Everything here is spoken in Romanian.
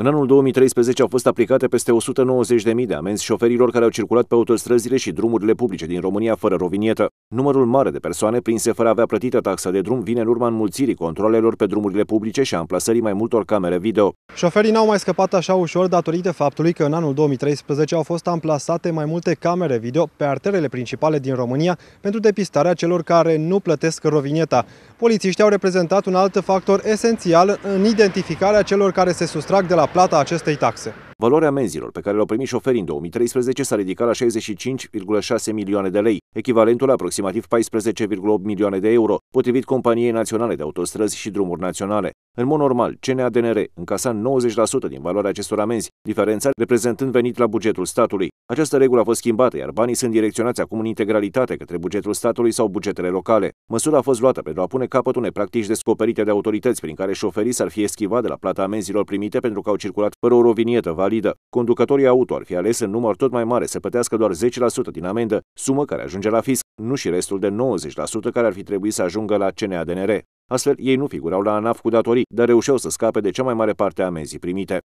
În anul 2013 au fost aplicate peste 190.000 de amenzi șoferilor care au circulat pe autostrăzile și drumurile publice din România fără rovinietă. Numărul mare de persoane prinse fără a avea plătită taxa de drum vine în urma înmulțirii controlelor pe drumurile publice și a amplasării mai multor camere video. Șoferii n-au mai scăpat așa ușor datorită faptului că în anul 2013 au fost amplasate mai multe camere video pe arterele principale din România pentru depistarea celor care nu plătesc rovinieta. Polițiștii au reprezentat un alt factor esențial în identificarea celor care se sustrag de la plata acestei taxe. Valoarea menzilor pe care le-au primit șoferii în 2013 s-a ridicat la 65,6 milioane de lei, echivalentul aproximativ 14,8 milioane de euro, potrivit Companiei Naționale de Autostrăzi și Drumuri Naționale. În mod normal, CNADNR încasa 90% din valoarea acestor amenzi, diferența reprezentând venit la bugetul statului. Această regulă a fost schimbată, iar banii sunt direcționați acum în integralitate către bugetul statului sau bugetele locale. Măsura a fost luată pentru a pune capăt unei practici descoperite de autorități prin care șoferii s-ar fi eschivat de la plata amenzilor primite pentru că au circulat fără o rovinietă validă. Conducătorii auto ar fi ales în număr tot mai mare să plătească doar 10% din amendă, sumă care ajunge la fisc, nu și restul de 90% care ar fi trebuit să ajungă la CNADNR. Astfel, ei nu figurau la ANAF cu datorii, dar reușeau să scape de cea mai mare parte a amenzii primite.